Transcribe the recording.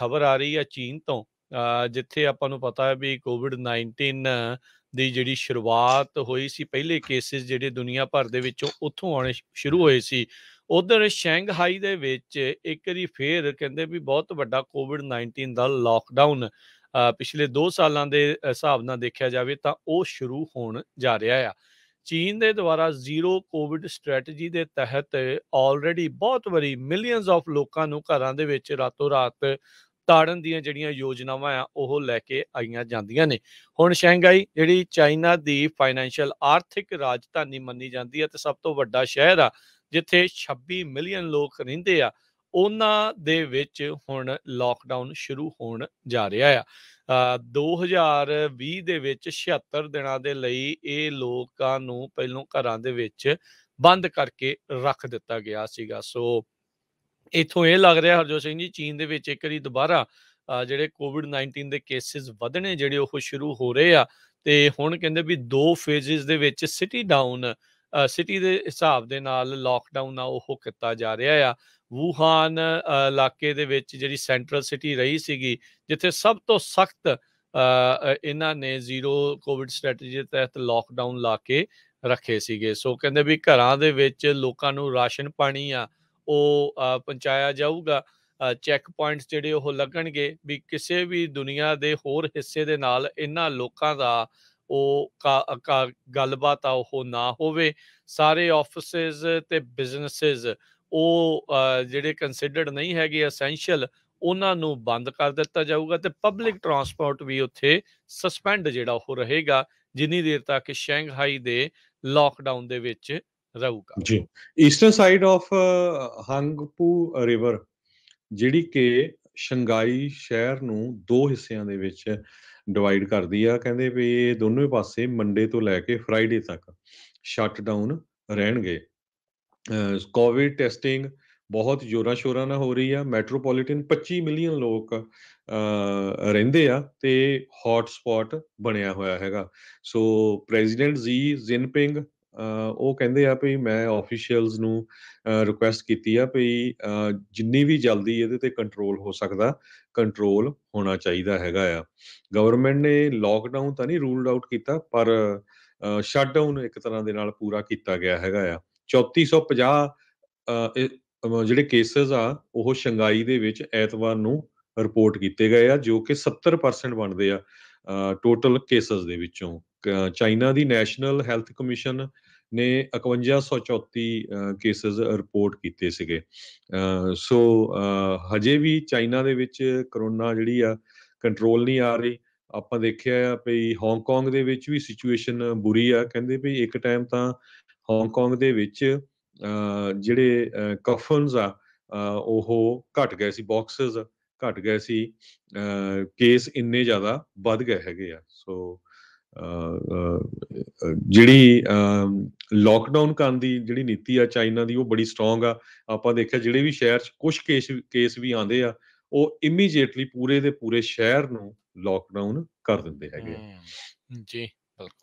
ਖਬਰ ਆ ਰਹੀ ਹੈ ਚੀਨ ਤੋਂ ਜਿੱਥੇ ਆਪਾਂ ਨੂੰ ਪਤਾ ਹੈ ਵੀ ਕੋਵਿਡ-19 ਦੀ ਜਿਹੜੀ ਸ਼ੁਰੂਆਤ ਹੋਈ ਸੀ ਪਹਿਲੇ ਕੇਸਿਸ ਜਿਹੜੇ ਦੁਨੀਆ ਭਰ ਦੇ ਵਿੱਚੋਂ ਉੱਥੋਂ ਆਉਣੇ ਸ਼ੁਰੂ ਹੋਏ ਸੀ ਉਧਰ ਸ਼ੈਂਘਾਈ ਦੇ ਵਿੱਚ ਇੱਕ ਵਾਰੀ ਫੇਰ ਕਹਿੰਦੇ ਵੀ ਬਹੁਤ ਵੱਡਾ ਕੋਵਿਡ-19 ਦਾ ਲਾਕਡਾਊਨ ਪਿਛਲੇ 2 ਸਾਲਾਂ ਦੇ ਹਿਸਾਬ ਨਾਲ ਦੇਖਿਆ ਜਾਵੇ ਤਾਂ ਉਹ ਸ਼ੁਰੂ ਹੋਣ ਜਾ ਰਿਹਾ ਆ ਚੀਨ ਦੇ ਦੁਆਰਾ ਜ਼ੀਰੋ ਕੋਵਿਡ ਸਟ੍ਰੈਟਜੀ ਦੇ ਤਹਿਤ ਆਲਰੇਡੀ ਬਹੁਤ ਵਾਰੀ ਮਿਲੀਅਨਸ ਆਫ ਲੋਕਾਂ ਨੂੰ ਘਰਾਂ ਦੇ ਵਿੱਚ ਰਾਤੋਂ ਰਾਤ ਤਾੜਨ ਦੀਆਂ ਜਿਹੜੀਆਂ ਯੋਜਨਾਵਾਂ ਆ ਉਹ ਲੈ ਕੇ ਆਈਆਂ ਜਾਂਦੀਆਂ ਨੇ ਹੁਣ ਸ਼ੰਘਾਈ ਜਿਹੜੀ ਚਾਈਨਾ ਦੀ ਫਾਈਨੈਂਸ਼ੀਅਲ ਆਰਥਿਕ ਰਾਜਧਾਨੀ ਮੰਨੀ ਜਾਂਦੀ ਹੈ ਤੇ ਸਭ ਤੋਂ ਵੱਡਾ ਸ਼ਹਿਰ ਆ ਜਿੱਥੇ 26 ਮਿਲੀਅਨ ਲੋਕ ਰਹਿੰਦੇ ਆ ਉਹਨਾਂ ਦੇ ਵਿੱਚ ਹੁਣ ਲਾਕਡਾਊਨ ਸ਼ੁਰੂ ਹੋਣ ਜਾ ਰਿਹਾ ਆ 2020 ਦੇ ਵਿੱਚ 76 ਦਿਨਾਂ ਦੇ ਲਈ ਇਹ ਲੋਕਾਂ ਨੂੰ ਪਹਿਲੋਂ ਘਰਾਂ ਦੇ ਵਿੱਚ ਬੰਦ ਕਰਕੇ ਰੱਖ ਦਿੱਤਾ ਗਿਆ ਸੀਗਾ ਸੋ ਇਥੋਂ ਇਹ ਲੱਗ ਰਿਹਾ ਹਰਜੋਤ ਸਿੰਘ ਜੀ ਚੀਨ ਦੇ ਵਿੱਚ ਇੱਕ ਵਾਰੀ ਦੁਬਾਰਾ ਜਿਹੜੇ ਕੋਵਿਡ-19 ਦੇ ਕੇਸਿਸ ਵਧਣੇ ਜਿਹੜੇ ਉਹ ਸ਼ੁਰੂ ਹੋ ਰਹੇ ਆ ਤੇ ਹੁਣ ਕਹਿੰਦੇ ਵੀ ਦੋ ਫੇਜ਼ਸ ਦੇ ਵਿੱਚ ਸਿਟੀ ਡਾਊਨ ਸਿਟੀ ਦੇ ਹਿਸਾਬ ਦੇ ਨਾਲ ਲਾਕਡਾਊਨ ਆ ਉਹ ਕੀਤਾ ਜਾ ਰਿਹਾ ਆ ਵੂਹਾਨ ਇਲਾਕੇ ਦੇ ਵਿੱਚ ਜਿਹੜੀ ਸੈਂਟਰਲ ਸਿਟੀ ਰਹੀ ਸੀਗੀ ਜਿੱਥੇ ਸਭ ਤੋਂ ਸਖਤ ਇਹਨਾਂ ਨੇ ਜ਼ੀਰੋ ਕੋਵਿਡ ਸਟ੍ਰੈਟਜੀ ਦੇ ਤਹਿਤ ਲਾਕਡਾਊਨ ਲਾ ਕੇ ਰੱਖੇ ਸੀਗੇ ਸੋ ਕਹਿੰਦੇ ਵੀ ਘਰਾਂ ਦੇ ਵਿੱਚ ਲੋਕਾਂ ਨੂੰ ਰਾਸ਼ਨ ਪਾਣੀ ਆ ਉਹ ਪਹੁੰਚਾਇਆ ਜਾਊਗਾ ਚੈੱਕ ਪੁਆਇੰਟਸ ਜਿਹੜੇ ਉਹ ਲੱਗਣਗੇ ਵੀ ਕਿਸੇ ਵੀ ਦੁਨੀਆ ਦੇ ਹੋਰ ਹਿੱਸੇ ਦੇ ਨਾਲ ਇਹਨਾਂ ਲੋਕਾਂ ਦਾ ਉਹ ਗੱਲਬਾਤ ਆ ਉਹ ਨਾ ਹੋਵੇ ਸਾਰੇ ਆਫਿਸਿਸ ਤੇ ਬਿਜ਼ਨੈਸਸ ਉਹ ਜਿਹੜੇ ਕੰਸੀਡਰਡ ਨਹੀਂ ਹੈਗੇ ਐਸੈਂਸ਼ੀਅਲ ਉਹਨਾਂ ਨੂੰ ਬੰਦ ਕਰ ਦਿੱਤਾ ਜਾਊਗਾ ਤੇ ਪਬਲਿਕ ਟਰਾਂਸਪੋਰਟ ਵੀ ਉੱਥੇ ਸਸਪੈਂਡ ਜਿਹੜਾ ਉਹ ਰਹੇਗਾ ਜਿੰਨੀ ਦੇਰ ਤੱਕ ਸ਼ੈਂਘਾਈ ਦੇ ਲਾਕਡਾਊਨ ਦੇ ਵਿੱਚ ਰਹੂਗਾ ਜੀ eastern side of Huangpu river ਜਿਹੜੀ ਕਿ ਸ਼ੰਗਾਈ ਸ਼ਹਿਰ ਨੂੰ ਦੋ ਹਿੱਸਿਆਂ ਦੇ ਵਿੱਚ ਡਿਵਾਈਡ ਕਰਦੀ ਆ ਕਹਿੰਦੇ ਵੀ ਇਹ ਦੋਨੋਂ ਪਾਸੇ ਮੰਡੇ ਤੋਂ ਲੈ ਕੇ ਫਰਾਈਡੇ ਤੱਕ ਸ਼ਟਡਾਊਨ ਰਹਿਣਗੇ ਕੋਵਿਡ ਟੈਸਟਿੰਗ ਬਹੁਤ ਜ਼ੋਰਾਂ ਸ਼ੋਰਾਂ ਨਾਲ ਹੋ ਰਹੀ ਆ ਮੈਟਰੋਪੋਲੀਟਨ 25 ਮਿਲੀਅਨ ਲੋਕ ਰਹਿੰਦੇ ਆ ਤੇ ਹੌਟ ਸਪੌਟ ਬਣਿਆ ਹੋਇਆ ਹੈਗਾ ਸੋ ਪ੍ਰੈਜ਼ੀਡੈਂਟ ਜੀ ਜ਼ਿਨਪਿੰਗ ਉਹ ਕਹਿੰਦੇ ਆ ਵੀ ਮੈਂ ਆਫੀਸ਼ੀਅਲਸ ਨੂੰ ਰਿਕੁਐਸਟ ਕੀਤੀ ਆ ਵੀ ਜਿੰਨੀ ਵੀ ਜਲਦੀ ਇਹਦੇ ਤੇ ਕੰਟਰੋਲ ਹੋ ਸਕਦਾ ਕੰਟਰੋਲ ਹੋਣਾ ਚਾਹੀਦਾ ਹੈਗਾ ਆ ਗਵਰਨਮੈਂਟ ਨੇ ਲਾਕਡਾਊਨ ਤਾਂ ਨਹੀਂ ਰੂਲਡ ਆਊਟ ਕੀਤਾ ਪਰ ਸ਼ਟਡਾਊਨ ਇੱਕ ਤਰ੍ਹਾਂ ਦੇ ਨਾਲ ਪੂਰਾ ਕੀਤਾ ਗਿਆ ਹੈਗਾ ਆ 3450 ਜਿਹੜੇ ਕੇਸਸ ਆ ਉਹ ਸ਼ੰਗਾਈ ਦੇ ਵਿੱਚ ਐਤਵਾਰ ਨੂੰ ਰਿਪੋਰਟ ਕੀਤੇ ਗਏ ਆ ਜੋ ਕਿ 70% ਬਣਦੇ ਆ ਟੋਟਲ ਕੇਸਸ ਦੇ ਵਿੱਚੋਂ ਚਾਈਨਾ ਦੀ ਨੈਸ਼ਨਲ ਹੈਲਥ ਕਮਿਸ਼ਨ ਨੇ 5134 ਕੇਸਸ ਰਿਪੋਰਟ ਕੀਤੇ ਸੀਗੇ ਸੋ ਹਜੇ ਵੀ ਚਾਈਨਾ ਦੇ ਵਿੱਚ ਕਰੋਨਾ ਜਿਹੜੀ ਆ ਕੰਟਰੋਲ ਨਹੀਂ ਆ ਰਹੀ ਆਪਾਂ ਦੇਖਿਆ ਆ ਵੀ ਹਾਂਗਕਾਂਗ ਦੇ ਵਿੱਚ ਵੀ ਸਿਚੁਏਸ਼ਨ ਬੁਰੀ ਆ ਕਹਿੰਦੇ ਵੀ ਇੱਕ ਟਾਈਮ ਤਾਂ ਹਾਂਗਕਾਂਗ ਦੇ ਵਿੱਚ ਜਿਹੜੇ ਕਫਨਸ ਆ ਉਹ ਘਟ ਗਏ ਸੀ ਬਾਕਸਸ ਘਟ ਗਏ ਸੀ ਕੇਸ ਇੰਨੇ ਜ਼ਿਆਦਾ ਵੱਧ ਗਏ ਹੈਗੇ ਆ ਸੋ ਜਿਹੜੀ ਲਾਕਡਾਊਨ ਕਰਨ ਦੀ ਜਿਹੜੀ ਨੀਤੀ ਆ ਚਾਈਨਾ ਦੀ ਉਹ ਬੜੀ ਸਟਰੋਂਗ ਆ ਆਪਾਂ ਦੇਖਿਆ ਜਿਹੜੇ ਵੀ ਸ਼ਹਿਰ 'ਚ ਕੁਝ ਕੇਸ ਕੇਸ ਵੀ ਆਂਦੇ ਆ ਉਹ ਇਮੀਡੀਏਟਲੀ ਪੂਰੇ ਦੇ ਪੂਰੇ ਸ਼ਹਿਰ ਨੂੰ ਲਾਕਡਾਊਨ ਕਰ ਦਿੰਦੇ ਹੈਗੇ ਜੀ ਬਿਲਕੁਲ